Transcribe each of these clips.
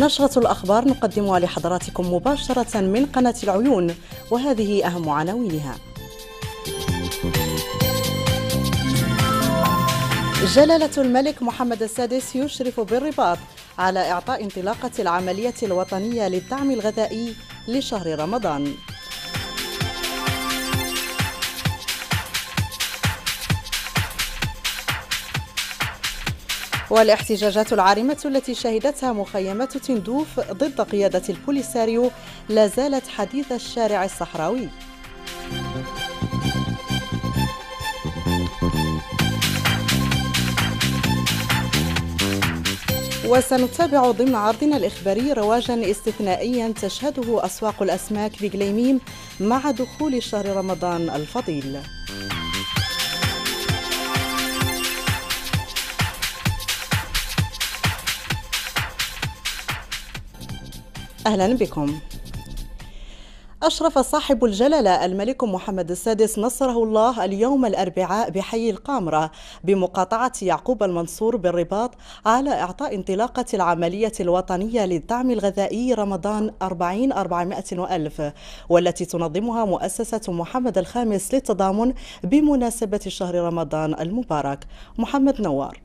نشرة الأخبار نقدمها لحضراتكم مباشرة من قناة العيون وهذه أهم عناوينها جلالة الملك محمد السادس يشرف بالرباط على إعطاء انطلاقة العملية الوطنية للدعم الغذائي لشهر رمضان والاحتجاجات العارمة التي شهدتها مخيمات تندوف ضد قيادة البوليساريو لا زالت حديث الشارع الصحراوي وسنتابع ضمن عرضنا الإخباري رواجا استثنائيا تشهده أسواق الأسماك بجليميم مع دخول شهر رمضان الفضيل أهلا بكم أشرف صاحب الجلالة الملك محمد السادس نصره الله اليوم الأربعاء بحي القامرة بمقاطعة يعقوب المنصور بالرباط على إعطاء انطلاقة العملية الوطنية للدعم الغذائي رمضان 40 400 ألف والتي تنظمها مؤسسة محمد الخامس للتضامن بمناسبة شهر رمضان المبارك محمد نوار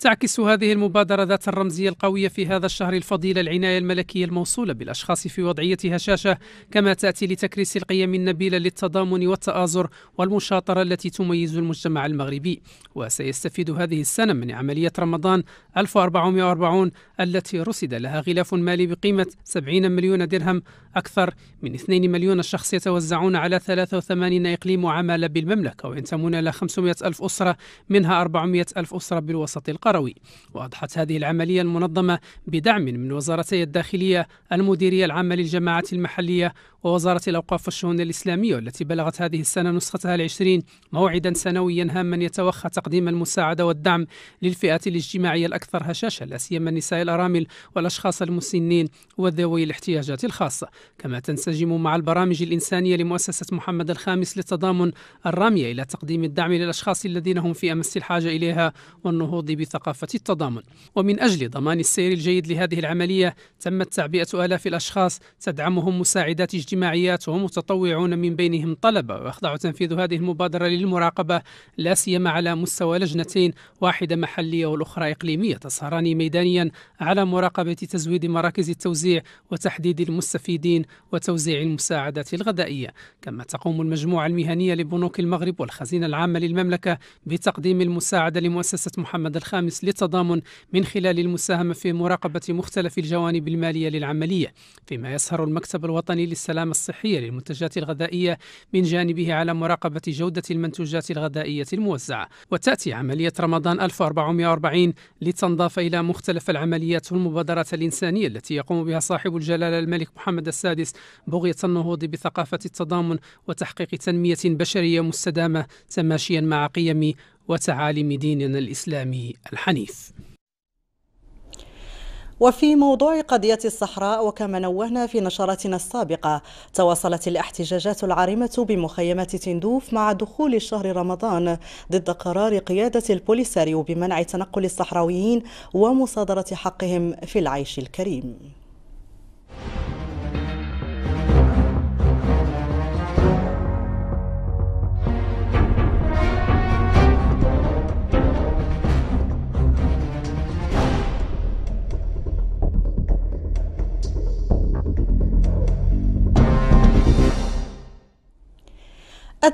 تعكس هذه المبادرة ذات الرمزية القوية في هذا الشهر الفضيل العناية الملكية الموصولة بالأشخاص في وضعية هشاشة كما تأتي لتكريس القيم النبيلة للتضامن والتآزر والمشاطرة التي تميز المجتمع المغربي وسيستفيد هذه السنة من عملية رمضان 1440 التي رصد لها غلاف مالي بقيمة 70 مليون درهم أكثر من 2 مليون شخص يتوزعون على 83 إقليم عمل بالمملكة وينتمون إلى 500 ألف أسرة منها 400 ألف أسرة بالوسط القومي القروي وأضحت هذه العملية المنظمة بدعم من وزارتي الداخلية المديرية العامة للجماعات المحلية ووزارة الأوقاف والشؤون الإسلامية والتي بلغت هذه السنة نسختها العشرين موعدا سنويا هاما يتوخى تقديم المساعدة والدعم للفئات الاجتماعية الأكثر هشاشة لا سيما النساء الأرامل والأشخاص المسنين وذوي الاحتياجات الخاصة كما تنسجم مع البرامج الإنسانية لمؤسسة محمد الخامس للتضامن الرامية إلى تقديم الدعم للأشخاص الذين هم في أمس الحاجة إليها والنهوض بثقة ثقافة التضامن ومن أجل ضمان السير الجيد لهذه العملية تمت تعبئة آلاف الأشخاص تدعمهم مساعدات اجتماعيات ومتطوعون من بينهم طلبة ويخضع تنفيذ هذه المبادرة للمراقبة لا سيما على مستوى لجنتين واحدة محلية والأخرى إقليمية تسهران ميدانيا على مراقبة تزويد مراكز التوزيع وتحديد المستفيدين وتوزيع المساعدات الغذائية كما تقوم المجموعة المهنية لبنوك المغرب والخزينة العامة للمملكة بتقديم المساعدة لمؤسسة محمد الخامس الخامس للتضامن من خلال المساهمة في مراقبة مختلف الجوانب المالية للعملية فيما يسهر المكتب الوطني للسلامة الصحية للمنتجات الغذائية من جانبه على مراقبة جودة المنتوجات الغذائية الموزعة وتأتي عملية رمضان 1440 لتنضاف إلى مختلف العمليات والمبادرات الإنسانية التي يقوم بها صاحب الجلالة الملك محمد السادس بغية النهوض بثقافة التضامن وتحقيق تنمية بشرية مستدامة تماشيا مع قيم وتعاليم ديننا الإسلامي الحنيف وفي موضوع قضية الصحراء وكما نوهنا في نشرتنا السابقة تواصلت الاحتجاجات العارمة بمخيمات تندوف مع دخول شهر رمضان ضد قرار قيادة البوليساريو بمنع تنقل الصحراويين ومصادرة حقهم في العيش الكريم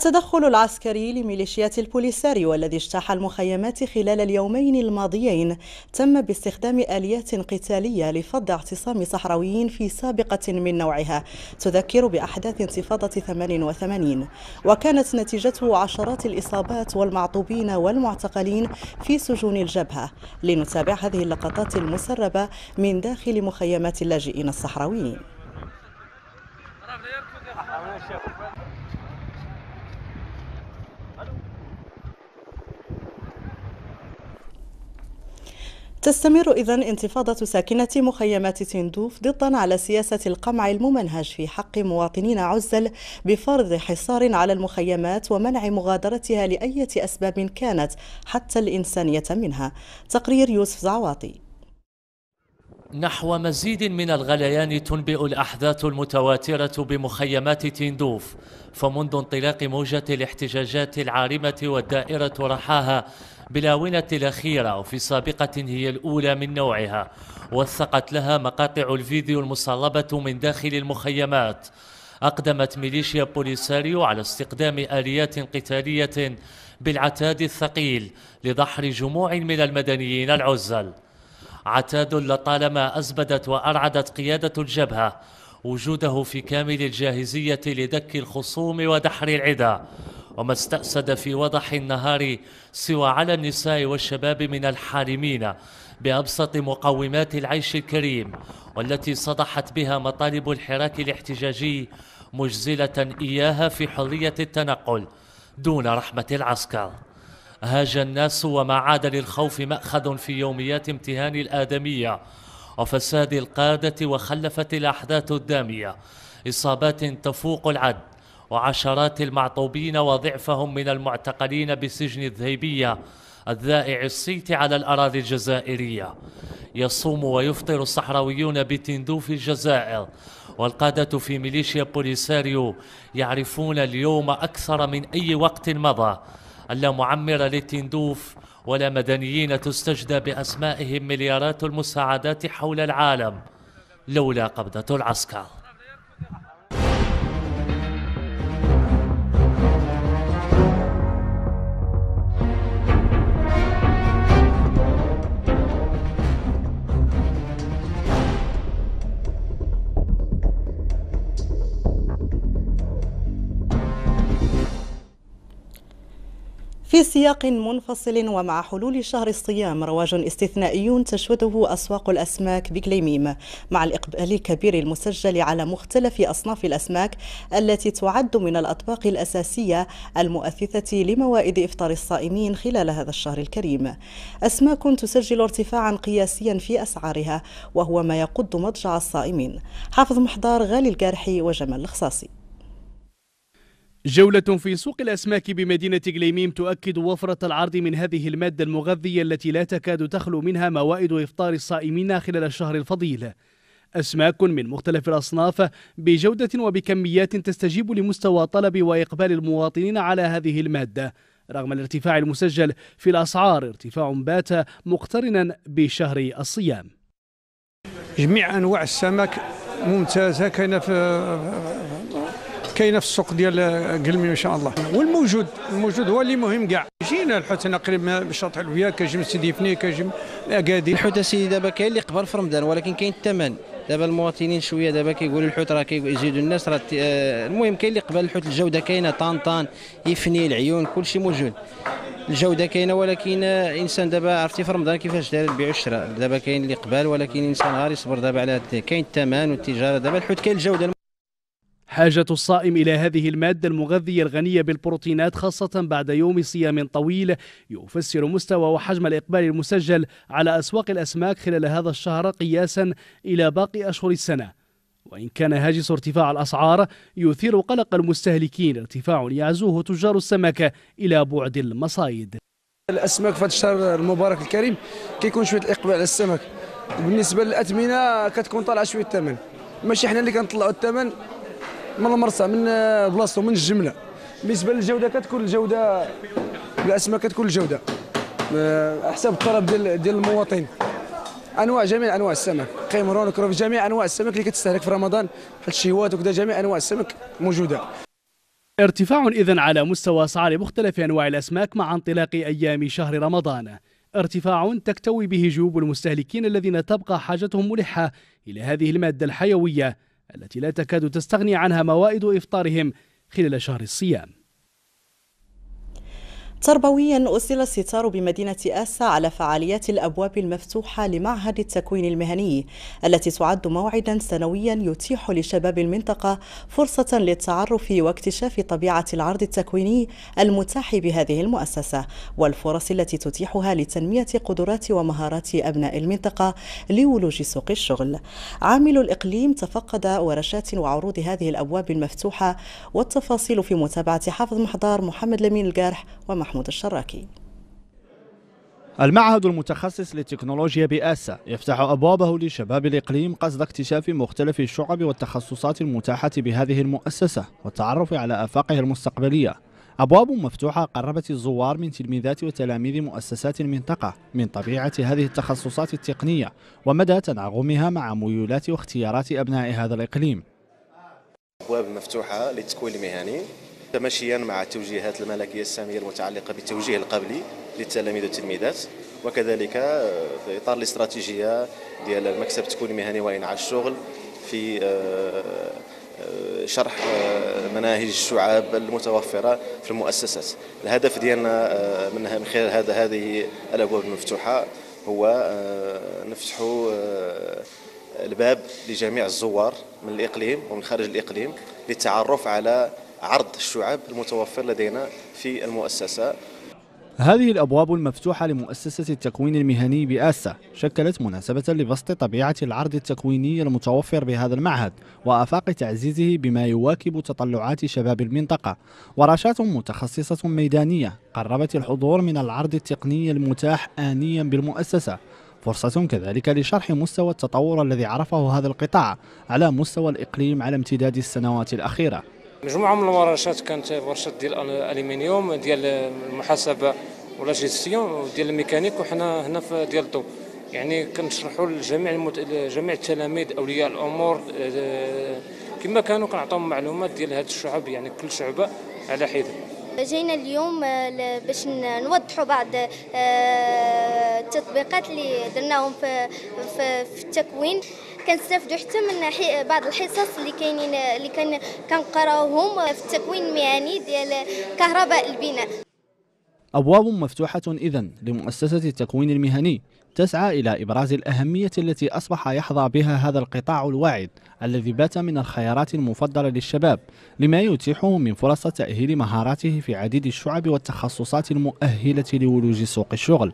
التدخل العسكري لميليشيات البوليساريو والذي اجتاح المخيمات خلال اليومين الماضيين تم باستخدام آليات قتالية لفض اعتصام صحراويين في سابقة من نوعها تذكر بأحداث انتفاضة 88 وكانت نتيجته عشرات الإصابات والمعطوبين والمعتقلين في سجون الجبهة لنتابع هذه اللقطات المسربة من داخل مخيمات اللاجئين الصحراويين تستمر إذا انتفاضة ساكنة مخيمات تندوف ضدا على سياسة القمع الممنهج في حق مواطنين عزل بفرض حصار على المخيمات ومنع مغادرتها لأية أسباب كانت حتى الإنسانية منها تقرير يوسف زعواطي نحو مزيد من الغليان تنبئ الأحداث المتواترة بمخيمات تندوف فمنذ انطلاق موجة الاحتجاجات العارمة والدائرة رحاها بالآونة الأخيرة وفي سابقة هي الأولى من نوعها وثقت لها مقاطع الفيديو المصلبة من داخل المخيمات أقدمت ميليشيا بوليساريو على استخدام آليات قتالية بالعتاد الثقيل لدحر جموع من المدنيين العزل عتاد لطالما أزبدت وأرعدت قيادة الجبهة وجوده في كامل الجاهزية لدك الخصوم ودحر العدا وما استأسد في وضح النهار سوى على النساء والشباب من الحارمين بأبسط مقومات العيش الكريم والتي صدحت بها مطالب الحراك الاحتجاجي مجزلة إياها في حرية التنقل دون رحمة العسكر هاج الناس وما عاد للخوف مأخذ في يوميات امتهان الآدمية وفساد القادة وخلفت الأحداث الدامية إصابات تفوق العد وعشرات المعطوبين وضعفهم من المعتقلين بسجن الذهبية الذائع الصيت على الأراضي الجزائرية يصوم ويفطر الصحراويون بتندوف الجزائر والقادة في ميليشيا بوليساريو يعرفون اليوم أكثر من أي وقت مضى ألا معمر للتندوف ولا مدنيين تستجدى بأسمائهم مليارات المساعدات حول العالم لولا قبضة العسكر في سياق منفصل ومع حلول شهر الصيام رواج استثنائي تشهده أسواق الأسماك بكليميم مع الإقبال الكبير المسجل على مختلف أصناف الأسماك التي تعد من الأطباق الأساسية المؤثثة لموائد إفطار الصائمين خلال هذا الشهر الكريم أسماك تسجل ارتفاعا قياسيا في أسعارها وهو ما يقض مضجع الصائمين حافظ محضار غالي الجارحي وجمال الخصاصي جولة في سوق الأسماك بمدينة غليميم تؤكد وفرة العرض من هذه المادة المغذية التي لا تكاد تخلو منها موائد إفطار الصائمين خلال الشهر الفضيل أسماك من مختلف الأصناف بجودة وبكميات تستجيب لمستوى طلب وإقبال المواطنين على هذه المادة رغم الارتفاع المسجل في الأسعار ارتفاع بات مقترنا بشهر الصيام جميع أنواع السمك ممتازة كان في كاينه في السوق ديال قلمي ان شاء الله والموجود الموجود هو اللي مهم كاع جينا الحوت هنا قريب من شاطئ الويا من سيدي فني من اكادير الحوت سيدي دابا كاين اللي قبل في رمضان ولكن كاين الثمن دابا المواطنين شويه دابا كيقولوا الحوت راه كيزيدوا الناس راه آه، المهم كاين اللي قبل الحوت الجوده كاينه طنطان يفني العيون كلشي موجود الجوده كاينه ولكن الانسان دابا عرفتي في رمضان كيفاش داير البيع والشراء دابا كاين اللي قبال ولكن الانسان غير يصبر دابا على كاين الثمن والتجاره دابا الحوت كاين الجوده حاجة الصائم إلى هذه المادة المغذية الغنية بالبروتينات خاصة بعد يوم صيام طويل يفسر مستوى وحجم الإقبال المسجل على أسواق الأسماك خلال هذا الشهر قياسا إلى باقي أشهر السنة وإن كان هاجس ارتفاع الأسعار يثير قلق المستهلكين ارتفاع يعزوه تجار السمك إلى بعد المصايد الأسماك في الشهر المبارك الكريم كيكون شوية الإقبال على السمك بالنسبة للأثمنة كتكون طالعة شوية الثمن ماشي حنا اللي كنطلعوا الثمن من المرصع من آه، بلاصتو من الجمله بالنسبه للجوده كتكون الجوده بالاسماء كتكون الجوده آه، حسب الطلب ديال ديال المواطن انواع جميع انواع السمك قيمرون وكروف جميع انواع السمك اللي كتستهلك في رمضان الشهوات وكذا جميع انواع السمك موجوده ارتفاع إذا على مستوى أسعار مختلف أنواع الأسماك مع انطلاق أيام شهر رمضان ارتفاع تكتوي به جيوب المستهلكين الذين تبقى حاجتهم ملحة إلى هذه المادة الحيوية التي لا تكاد تستغني عنها موائد إفطارهم خلال شهر الصيام تربويا أسل الستار بمدينة آسا على فعاليات الأبواب المفتوحة لمعهد التكوين المهني التي تعد موعدا سنويا يتيح لشباب المنطقة فرصة للتعرف واكتشاف طبيعة العرض التكويني المتاح بهذه المؤسسة والفرص التي تتيحها لتنمية قدرات ومهارات أبناء المنطقة لولوج سوق الشغل عامل الإقليم تفقد ورشات وعروض هذه الأبواب المفتوحة والتفاصيل في متابعة حافظ محضار محمد لمين الجارح ومحمد محمود الشراكي المعهد المتخصص للتكنولوجيا بأسا يفتح أبوابه لشباب الإقليم قصد اكتشاف مختلف الشعب والتخصصات المتاحة بهذه المؤسسة والتعرف على آفاقها المستقبلية أبواب مفتوحة قربت الزوار من تلميذات وتلاميذ مؤسسات المنطقة من طبيعة هذه التخصصات التقنية ومدى تناغمها مع ميولات واختيارات أبناء هذا الإقليم أبواب مفتوحة للتكوين المهني تماشيا مع التوجيهات الملكيه الساميه المتعلقه بالتوجيه القبلي للتلاميذ والتلميذات وكذلك آه، في اطار الاستراتيجيه ديال المكتب التكويني المهني وانعاء الشغل في آه، آه، شرح مناهج الشعاب المتوفره في المؤسسات الهدف ديالنا من خلال هذا هذه الابواب المفتوحه هو نفتح الباب لجميع الزوار من الاقليم ومن خارج الاقليم للتعرف على عرض الشعب المتوفر لدينا في المؤسسة هذه الأبواب المفتوحة لمؤسسة التكوين المهني بآسة شكلت مناسبة لبسط طبيعة العرض التكويني المتوفر بهذا المعهد وآفاق تعزيزه بما يواكب تطلعات شباب المنطقة ورشات متخصصة ميدانية قربت الحضور من العرض التقني المتاح آنيا بالمؤسسة فرصة كذلك لشرح مستوى التطور الذي عرفه هذا القطاع على مستوى الإقليم على امتداد السنوات الأخيرة مجموعه من الورشات كانت ورشات ديال الالومنيوم ديال المحاسبه ولا جيستيون ديال الميكانيك وحنا هنا في ديال الضوء يعني كنشرحوا لجميع المت... جميع التلاميذ اولياء الامور آه، كما كانوا كنعطيهم معلومات ديال هاد الشعب يعني كل شعبه على حده جينا اليوم آه، باش نوضحوا بعض آه، التطبيقات اللي درناهم في, في التكوين كنستافدوا حتى من بعض الحصص اللي كاينين اللي كان كنقراوهم في التكوين المهني ديال كهرباء البناء أبواب مفتوحة إذا لمؤسسة التكوين المهني تسعى إلى إبراز الأهمية التي أصبح يحظى بها هذا القطاع الواعد الذي بات من الخيارات المفضلة للشباب لما يتيحه من فرص تأهيل مهاراته في عديد الشعب والتخصصات المؤهلة لولوج سوق الشغل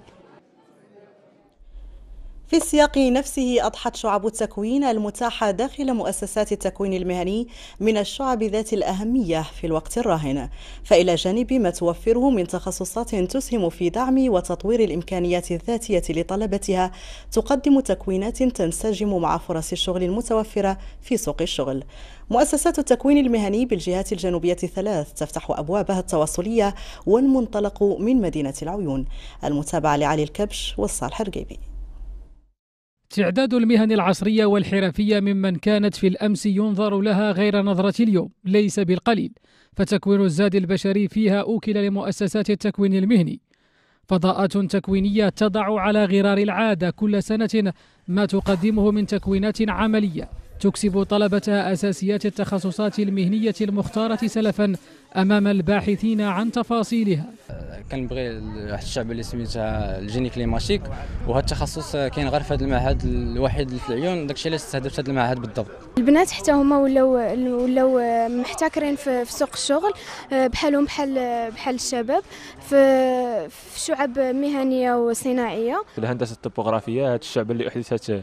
في السياق نفسه أضحت شعب التكوين المتاحة داخل مؤسسات التكوين المهني من الشعب ذات الأهمية في الوقت الراهن فإلى جانب ما توفره من تخصصات تسهم في دعم وتطوير الإمكانيات الذاتية لطلبتها تقدم تكوينات تنسجم مع فرص الشغل المتوفرة في سوق الشغل مؤسسات التكوين المهني بالجهات الجنوبية الثلاث تفتح أبوابها التواصلية والمنطلق من مدينة العيون المتابعة لعلي الكبش والصالح الرقيبي تعداد المهن العصرية والحرفية ممن كانت في الأمس ينظر لها غير نظرة اليوم ليس بالقليل فتكوين الزاد البشري فيها أوكل لمؤسسات التكوين المهني فضاءات تكوينية تضع على غرار العادة كل سنة ما تقدمه من تكوينات عملية تكسب طلبتها أساسيات التخصصات المهنية المختارة سلفا أمام الباحثين عن تفاصيلها كنبغي واحد الشعبة اللي سميتها الجيني كليماتيك وهذا التخصص كاين غير في هذا المعهد الوحيد اللي في العيون داكشي علاش استهدفت هذا المعهد بالضبط البنات حتى هما ولاو ولاو محتكرين في, في سوق الشغل آه، بحالهم بحال بحال الشباب في, في شعب مهنيه وصناعيه الهندسه الطبوغرافيه هذا الشعبه اللي احدثت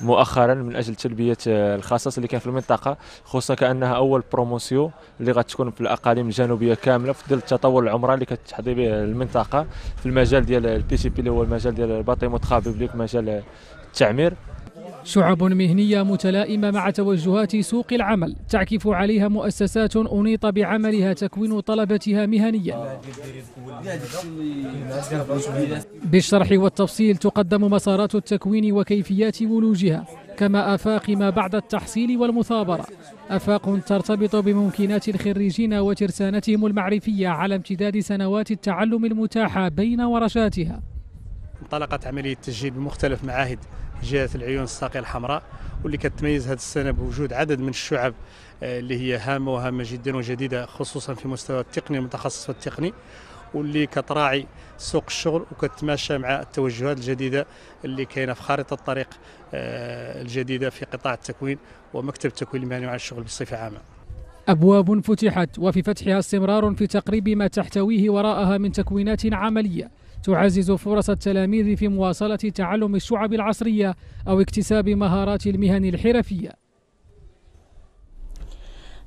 مؤخرا من اجل تلبيه آه، الخصائص اللي كان في المنطقه خصوصا كانها اول بروموسيو اللي غتكون في الاقاليم الجنوبيه كامله في ظل التطور العمراني اللي كتحظي به المنطقه في المجال ديال البي سي بي اللي هو المجال ديال الباطيمو تخابيب مجال التعمير شعب مهنية متلائمة مع توجهات سوق العمل تعكف عليها مؤسسات أنيط بعملها تكوين طلبتها مهنيا بالشرح والتفصيل تقدم مسارات التكوين وكيفيات ولوجها كما آفاق ما بعد التحصيل والمثابرة آفاق ترتبط بممكنات الخريجين وترسانتهم المعرفية على امتداد سنوات التعلم المتاحة بين ورشاتها انطلقت عملية التسجيل بمختلف معاهد جهة العيون الساقية الحمراء واللي كتميز هذه السنة بوجود عدد من الشعب آه، اللي هي هامة وهامة جدا وجديدة خصوصا في مستوى التقني المتخصص والتقني واللي كتراعي سوق الشغل وكتماشى مع التوجهات الجديده اللي كاينه في خارطه الطريق آه، الجديده في قطاع التكوين ومكتب التكوين المهني وعلى الشغل بصفه عامه. ابواب فتحت وفي فتحها استمرار في تقريب ما تحتويه وراءها من تكوينات عمليه تعزز فرص التلاميذ في مواصلة تعلم الشعب العصرية أو اكتساب مهارات المهن الحرفية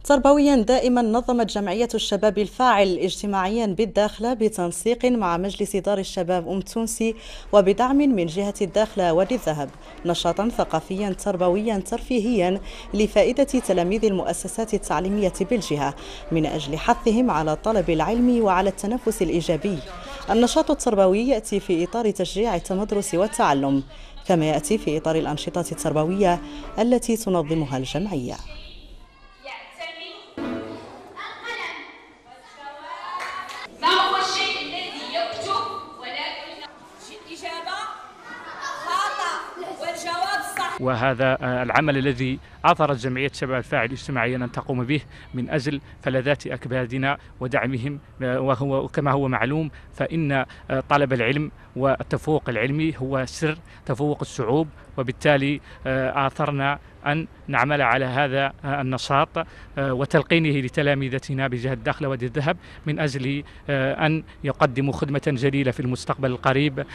تربويا دائما نظمت جمعية الشباب الفاعل اجتماعيا بالداخلة بتنسيق مع مجلس دار الشباب أم تونسي وبدعم من جهة الداخلة وللذهب نشاطا ثقافيا تربويا ترفيهيا لفائدة تلاميذ المؤسسات التعليمية بالجهة من أجل حثهم على طلب العلم وعلى التنفس الإيجابي النشاط التربوي يأتي في إطار تشجيع التمدرس والتعلم كما يأتي في إطار الأنشطة التربوية التي تنظمها الجمعية وهذا العمل الذي عثرت جمعية شباب الفاعل اجتماعيا أن تقوم به من أجل فلذات أكبادنا ودعمهم آه، وهو كما هو معلوم فإن آه، طلب العلم والتفوق العلمي هو سر تفوق الشعوب وبالتالي آه، آثرنا أن نعمل على هذا النشاط وتلقينه لتلامذتنا بجهة الدخل والذهب من أجل أن يقدموا خدمة جليلة في المستقبل القريب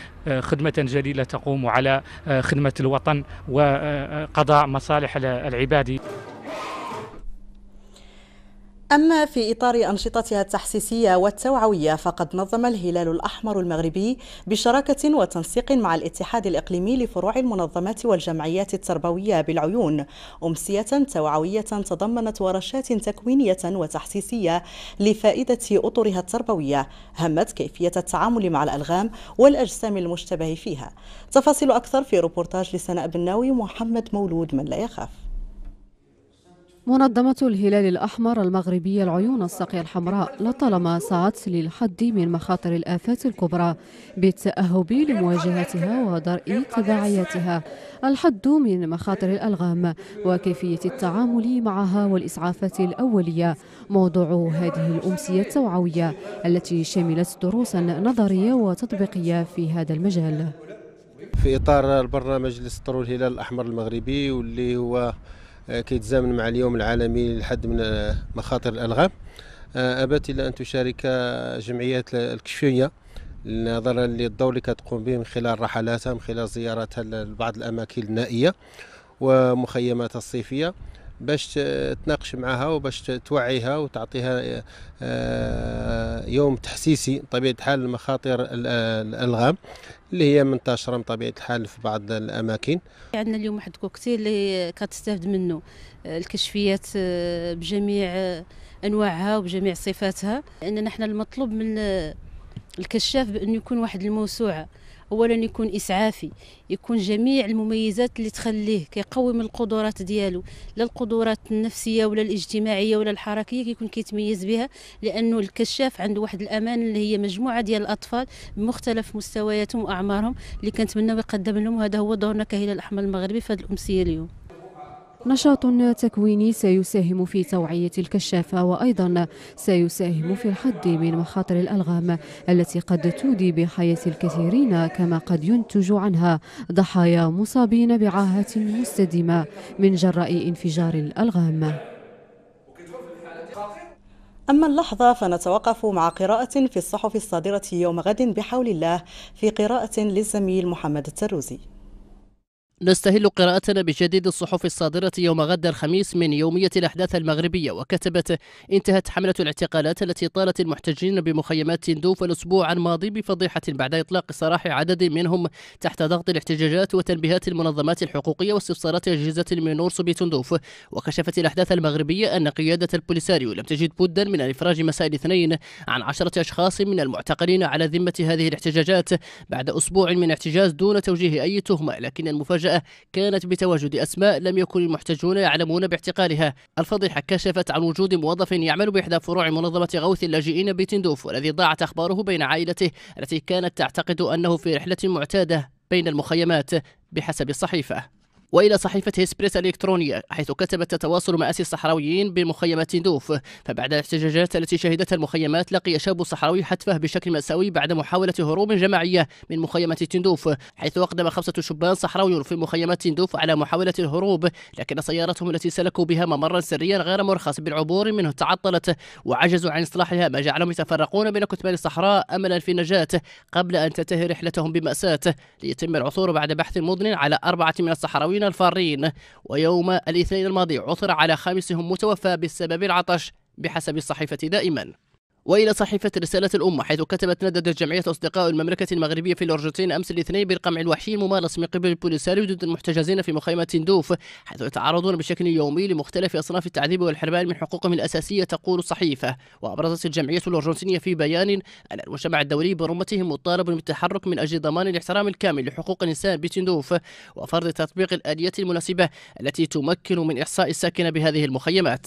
خدمة جليلة تقوم على خدمة الوطن وقضاء مصالح العلم العبادي أما في إطار أنشطتها التحسيسية والتوعوية فقد نظم الهلال الأحمر المغربي بشراكة وتنسيق مع الاتحاد الإقليمي لفروع المنظمات والجمعيات التربوية بالعيون أمسية توعوية تضمنت ورشات تكوينية وتحسيسية لفائدة أطرها التربوية همت كيفية التعامل مع الألغام والأجسام المشتبه فيها تفاصيل أكثر في روبورتاج لسناء بناوي محمد مولود من لا يخاف منظمة الهلال الأحمر المغربية العيون الساقية الحمراء لطالما سعت للحد من مخاطر الآفات الكبرى بالتأهب لمواجهتها ودرء تداعياتها الحد من مخاطر الألغام وكيفية التعامل معها والإسعافات الأولية موضوع هذه الأمسية التوعوية التي شملت دروسا نظرية وتطبيقية في هذا المجال في إطار البرنامج لستر الهلال الأحمر المغربي واللي هو آه، كيتزامن مع اليوم العالمي للحد من آه، مخاطر الالغام آه، ابت الى ان تشارك جمعيات الكشفيه نظرا للدور اللي كتقوم به من خلال رحلاتها من خلال زياراتها لبعض الاماكن النائيه ومخيماتها الصيفيه باش تناقش معها وباش توعيها وتعطيها آه، آه، يوم تحسيسي بطبيعة الحال مخاطر الألغام اللي هي منتشرة بطبيعة الحال في بعض الأماكن عندنا اليوم واحد الكوكتيل اللي كتستافد منه آه، الكشفيات بجميع أنواعها وبجميع صفاتها لأننا نحن المطلوب من الكشاف بأن يكون واحد الموسوعة اولا يكون اسعافي يكون جميع المميزات اللي تخليه كيقوي من القدرات ديالو لا القدرات النفسيه ولا الاجتماعيه ولا الحركيه كيكون كيتميز بها لانه الكشاف عنده واحد الامان اللي هي مجموعه ديال الاطفال بمختلف مستوياتهم واعمارهم اللي كنتمناو يقدم لهم هذا هو دورنا كهلال الاحمر المغربي في هذه الامسيه اليوم نشاط تكويني سيساهم في توعية الكشافة وأيضا سيساهم في الحد من مخاطر الألغام التي قد تودي بحياة الكثيرين كما قد ينتج عنها ضحايا مصابين بعاهات مستدمة من جراء انفجار الألغام أما اللحظة فنتوقف مع قراءة في الصحف الصادرة يوم غد بحول الله في قراءة للزميل محمد التروزي نستهل قراءتنا بجديد الصحف الصادرة يوم غد الخميس من يومية الأحداث المغربية وكتبت انتهت حملة الاعتقالات التي طالت المحتجين بمخيمات تندوف الأسبوع الماضي بفضيحة بعد إطلاق سراح عدد منهم تحت ضغط الاحتجاجات وتنبيهات المنظمات الحقوقية واستفسارات أجهزة من بتندوف تندوف وكشفت الأحداث المغربية أن قيادة البوليساريو لم تجد بدا من الإفراج مساء الاثنين عن عشرة أشخاص من المعتقلين على ذمة هذه الاحتجاجات بعد أسبوع من احتجاز دون توجيه أي تهمة لكن المفاجأة المفاجأة كانت بتواجد أسماء لم يكن المحتجون يعلمون باعتقالها الفضيحة كشفت عن وجود موظف يعمل بإحدى فروع منظمة غوث اللاجئين بتندوف والذي ضاعت أخباره بين عائلته التي كانت تعتقد أنه في رحلة معتادة بين المخيمات بحسب الصحيفة والى صحيفه اسبريس الالكترونيه حيث كتبت تتواصل مآسي الصحراويين بمخيمات تندوف فبعد الاحتجاجات التي شهدتها المخيمات لقي شاب صحراوي حتفه بشكل مأساوي بعد محاوله هروب جماعيه من مخيمه تندوف حيث اقدم خمسه شبان صحراويون في مخيمات تندوف على محاوله الهروب لكن سيارتهم التي سلكوا بها ممرا سريا غير مرخص بالعبور منه تعطلت وعجزوا عن اصلاحها ما جعلهم يتفرقون بين كتبان الصحراء املا في النجاه قبل ان تنتهي رحلتهم بمأساة ليتم العثور بعد بحث مضن على اربعه من الصحراويين المداوين الفارين ويوم الاثنين الماضي عثر على خامسهم متوفى بسبب العطش بحسب الصحيفة دائما وإلى صحيفة رسالة الأمة حيث كتبت نددت جمعية أصدقاء المملكة المغربية في الأرجنتين أمس الاثنين بالقمع الوحشي الممارس من قبل البوليساريو ضد المحتجزين في مخيمة تندوف حيث يتعرضون بشكل يومي لمختلف أصناف التعذيب والحرمان من حقوقهم الأساسية تقول الصحيفة وأبرزت الجمعية الأرجنتينية في بيان أن المجتمع الدولي برمته مطالب بالتحرك من أجل ضمان الاحترام الكامل لحقوق الإنسان بتندوف وفرض تطبيق الآليات المناسبة التي تمكن من إحصاء الساكنة بهذه المخيمات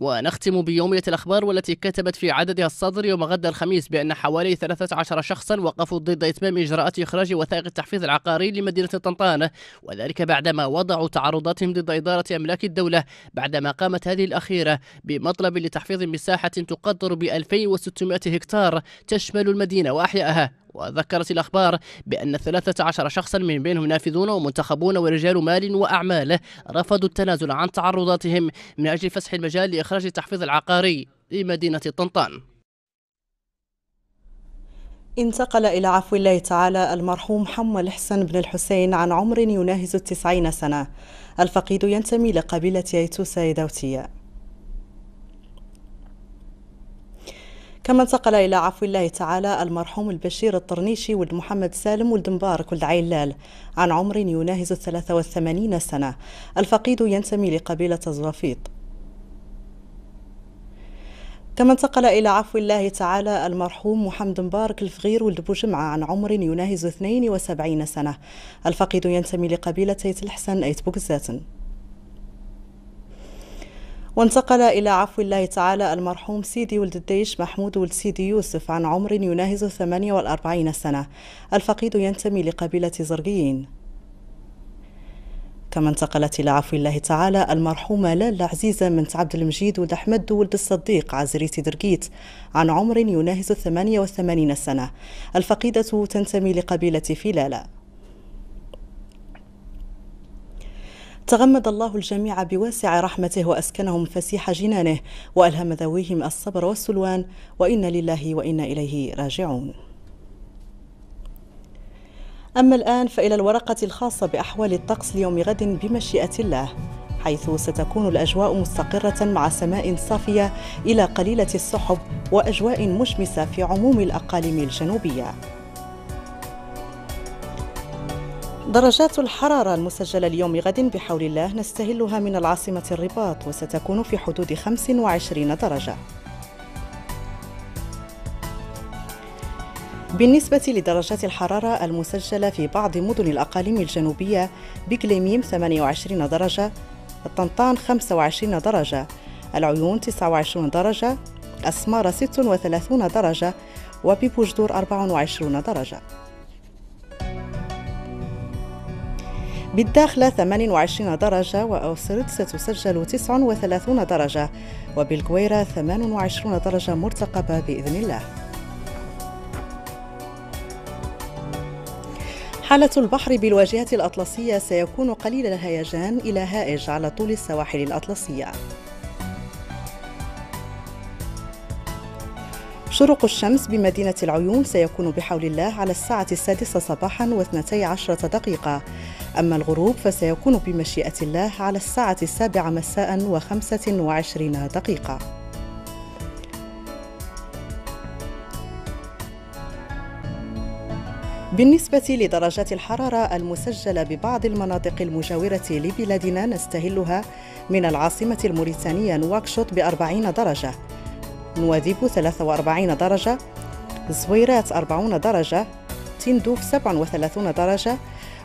ونختم بيومية الأخبار والتي كتبت في عددها الصدر يوم غد الخميس بأن حوالي 13 شخصا وقفوا ضد إتمام إجراءات إخراج وثائق التحفيظ العقاري لمدينة طنطان وذلك بعدما وضعوا تعرضاتهم ضد إدارة أملاك الدولة بعدما قامت هذه الأخيرة بمطلب لتحفيظ مساحة تقدر ب 2600 هكتار تشمل المدينة وأحيائها وذكرت الأخبار بأن 13 شخصا من بينهم نافذون ومنتخبون ورجال مال وأعمال رفضوا التنازل عن تعرضاتهم من أجل فسح المجال لإخراج التحفيظ العقاري لمدينة طنطان انتقل إلى عفو الله تعالى المرحوم حمّ الحسن بن الحسين عن عمر يناهز التسعين سنة الفقيد ينتمي لقبيلة ييتوسا يدوتية كما انتقل إلى عفو الله تعالى المرحوم البشير الطرنيشي ولد محمد سالم ولد مبارك ولد عيلال عن عمر يناهز 83 سنة الفقيد ينتمي لقبيلة الزرافيط كما انتقل إلى عفو الله تعالى المرحوم محمد مبارك الفغير ولد بوجمعة عن عمر يناهز 72 سنة الفقيد ينتمي لقبيلة تيت الحسن أيت بوكزاتن وانتقل إلى عفو الله تعالى المرحوم سيدي ولد الديش محمود ولد سيدي يوسف عن عمر يناهز 48 سنة الفقيد ينتمي لقبيلة زرقيين كما انتقلت إلى عفو الله تعالى المرحومة لالا عزيزة بنت عبد المجيد ولد أحمد ولد الصديق عزريتي درقيت عن عمر يناهز 88 سنة الفقيدة تنتمي لقبيلة فيلالة تغمد الله الجميع بواسع رحمته وأسكنهم فسيح جنانه وألهم ذويهم الصبر والسلوان وإنا لله وإنا إليه راجعون أما الآن فإلى الورقة الخاصة بأحوال الطقس ليوم غد بمشيئة الله حيث ستكون الأجواء مستقرة مع سماء صافية إلى قليلة السحب وأجواء مشمسة في عموم الأقاليم الجنوبية درجات الحرارة المسجلة اليوم غد بحول الله نستهلها من العاصمة الرباط وستكون في حدود 25 درجة بالنسبة لدرجات الحرارة المسجلة في بعض مدن الأقاليم الجنوبية بكليميم 28 درجة الطنطان 25 درجة العيون 29 درجة أسمار 36 درجة وببوجدور 24 درجة بالداخل 28 درجة وأوسرد ستسجل 39 درجة وبالكويرة 28 درجة مرتقبة بإذن الله حالة البحر بالواجهة الأطلسية سيكون قليل الهيجان إلى هائج على طول السواحل الأطلسية شروق الشمس بمدينة العيون سيكون بحول الله على الساعة السادسة صباحا واثنتي عشرة دقيقة أما الغروب فسيكون بمشيئة الله على الساعة السابعة مساء وخمسة وعشرين دقيقة بالنسبة لدرجات الحرارة المسجلة ببعض المناطق المجاورة لبلادنا نستهلها من العاصمة الموريتانية نواكشوط بأربعين درجة نواديبو 43 درجة زويرات 40 درجة تندوف 37 درجة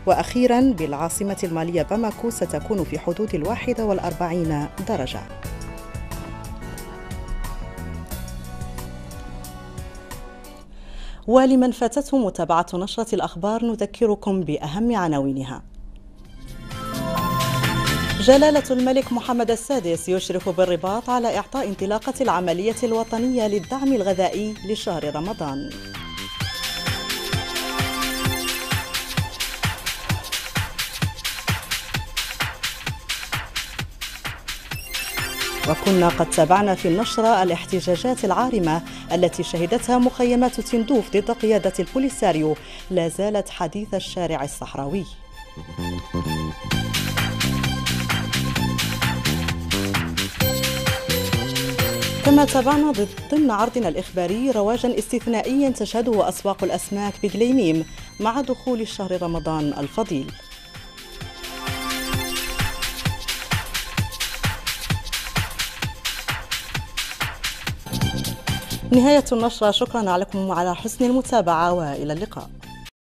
وأخيرا بالعاصمة المالية باماكو ستكون في حدود الواحدة والأربعين درجة ولمن فاتته متابعة نشرة الأخبار نذكركم بأهم عناوينها جلالة الملك محمد السادس يشرف بالرباط على إعطاء انطلاقة العملية الوطنية للدعم الغذائي لشهر رمضان وكنا قد تابعنا في النشرة الاحتجاجات العارمة التي شهدتها مخيمات تندوف ضد قيادة البوليساريو لا زالت حديث الشارع الصحراوي كما تابعنا ضمن عرضنا الإخباري رواجا استثنائيا تشهده أسواق الأسماك بجليميم مع دخول شهر رمضان الفضيل نهاية النشرة شكرا لكم على حسن المتابعة وإلى اللقاء